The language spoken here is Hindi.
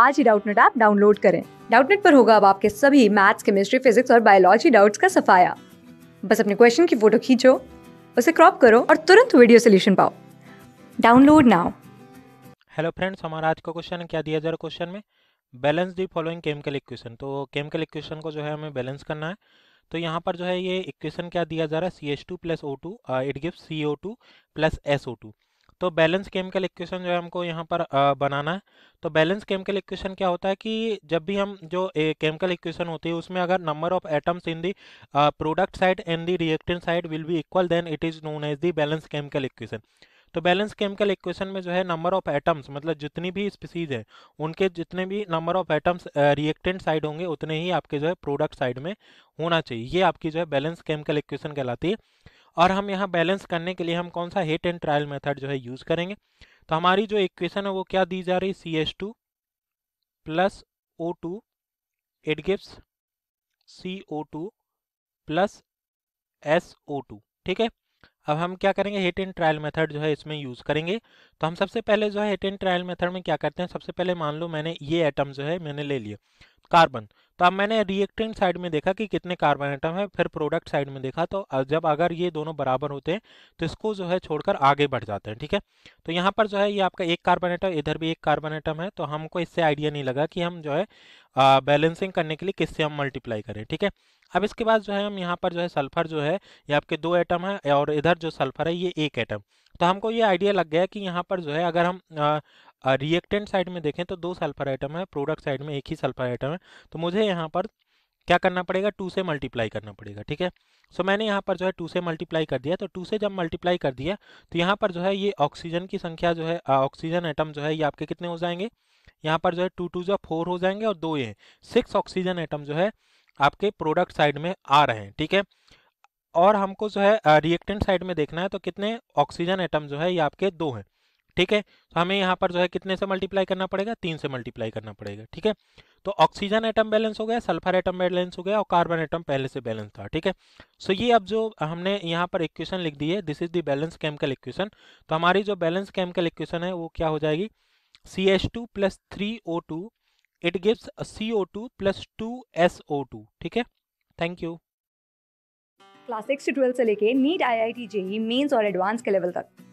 आज ही डाउटनेट ऐप डाउनलोड करें डाउटनेट पर होगा अब आपके सभी मैथ्स केमिस्ट्री फिजिक्स और बायोलॉजी डाउट्स का सफाया बस अपने क्वेश्चन की फोटो खींचो उसे क्रॉप करो और तुरंत वीडियो सोल्यूशन पाओ डाउनलोड नाउ हेलो फ्रेंड्स हमारा आज का क्वेश्चन क्या दिया जा रहा क्वेश्चन में balance the following chemical equation तो केमिकल इक्वेशन को जो है हमें बैलेंस करना है तो यहाँ पर जो है ये इक्वेशन क्या दिया जा रहा है C H two plus O two it give C O two plus S O two तो बैलेंस केमिकल इक्वेशन जो है हमको यहाँ पर बनाना है तो बैलेंस केमिकल इक्वेशन क्या होता है कि जब भी हम जो केमिकल इक्वेशन होती है उसमें अगर number of atoms in the product side and the reactant side will be equal then it is known as the balance chemical equation तो बैलेंस केमिकल इक्वेशन में जो है नंबर ऑफ एटम्स मतलब जितनी भी स्पीसीज है उनके जितने भी number of atoms reactant side होंगे उतने ही आपके जो है प्रोडक्ट साइड में होना चाहिए ये आपकी जो है बैलेंस केमिकल इक्वेशन कहलाती है और हम यहाँ बैलेंस करने के लिए हम कौन सा हेट एंड ट्रायल मेथड जो है यूज़ करेंगे तो हमारी जो इक्वेशन है वो क्या दी जा रही है C H two plus O two it gives C O two plus S O two ठीक है अब हम क्या करेंगे हेट एंड ट्रायल मेथड जो है इसमें यूज़ करेंगे तो हम सबसे पहले जो है हेट एंड ट्रायल मेथड में क्या करते हैं सबसे पहले मान लो मैंने ये एटम जो है मैंने ले लिया कार्बन तो अब मैंने रिएक्टेंट साइड में देखा कि कितने कार्बन आइटम है फिर प्रोडक्ट साइड में देखा तो जब अगर ये दोनों बराबर होते हैं तो इसको जो है छोड़कर आगे बढ़ जाते हैं ठीक है तो यहाँ पर जो है ये आपका एक कार्बन आइटम इधर भी एक कार्बन आइटम है तो हमको इससे आइडिया नहीं लगा कि हम जो है बैलेंसिंग करने के लिए किससे हम मल्टीप्लाई करें ठीक है अब इसके बाद जो है हम यहाँ पर जो है सल्फर जो है ये आपके दो एटम है और इधर जो सल्फर है ये एक आइटम तो हमको ये आइडिया लग गया कि यहाँ पर जो है अगर हम रिएक्टेंट साइड में देखें तो दो सल्फर आइटम है प्रोडक्ट साइड में एक ही सल्फर आइटम है तो मुझे यहाँ पर क्या करना पड़ेगा टू से मल्टीप्लाई करना पड़ेगा ठीक है सो मैंने यहाँ पर जो है टू से मल्टीप्लाई कर दिया तो टू से जब मल्टीप्लाई कर दिया तो यहाँ पर जो है ये ऑक्सीजन की संख्या जो है ऑक्सीजन आइटम जो है ये आपके कितने हो जाएंगे यहाँ पर जो है टू टू जो फोर हो जाएंगे और दो ये सिक्स ऑक्सीजन आइटम जो है आपके प्रोडक्ट साइड में आ रहे हैं ठीक है और हमको जो है रिएक्टेंट साइड में देखना है तो कितने ऑक्सीजन आइटम जो है ये आपके दो हैं ठीक है तो हमें यहाँ पर जो है कितने से मल्टीप्लाई करना पड़ेगा तीन से मल्टीप्लाई करना पड़ेगा ठीक है तो ऑक्सीजन एटम बैलेंस हो गया सल्फर एटम बैलेंस हो गया और कार्बन एटम पहले से बैलेंस था ठीक है सो ये अब जो हमने यहाँ पर इक्वेशन लिख दी है this is the balance chemical equation तो हमारी जो बैलेंस केमिकल इक्वेशन है वो क्या हो जाएगी C H two plus three O two it gives C O two plus two S O two ठीक है थैंक यू क्लास सिक्स से से लेके NEET I I T JEE Mains और एडवांस के लेवल तक